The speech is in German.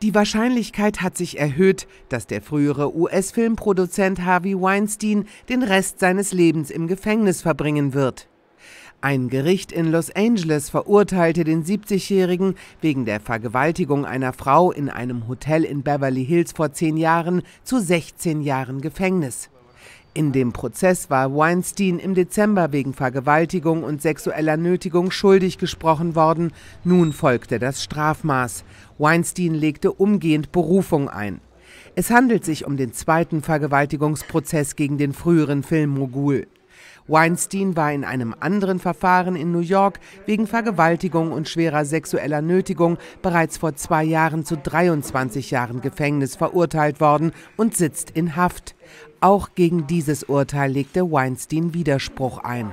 Die Wahrscheinlichkeit hat sich erhöht, dass der frühere US-Filmproduzent Harvey Weinstein den Rest seines Lebens im Gefängnis verbringen wird. Ein Gericht in Los Angeles verurteilte den 70-Jährigen wegen der Vergewaltigung einer Frau in einem Hotel in Beverly Hills vor zehn Jahren zu 16 Jahren Gefängnis. In dem Prozess war Weinstein im Dezember wegen Vergewaltigung und sexueller Nötigung schuldig gesprochen worden. Nun folgte das Strafmaß. Weinstein legte umgehend Berufung ein. Es handelt sich um den zweiten Vergewaltigungsprozess gegen den früheren Filmmogul. Weinstein war in einem anderen Verfahren in New York wegen Vergewaltigung und schwerer sexueller Nötigung bereits vor zwei Jahren zu 23 Jahren Gefängnis verurteilt worden und sitzt in Haft. Auch gegen dieses Urteil legte Weinstein Widerspruch ein.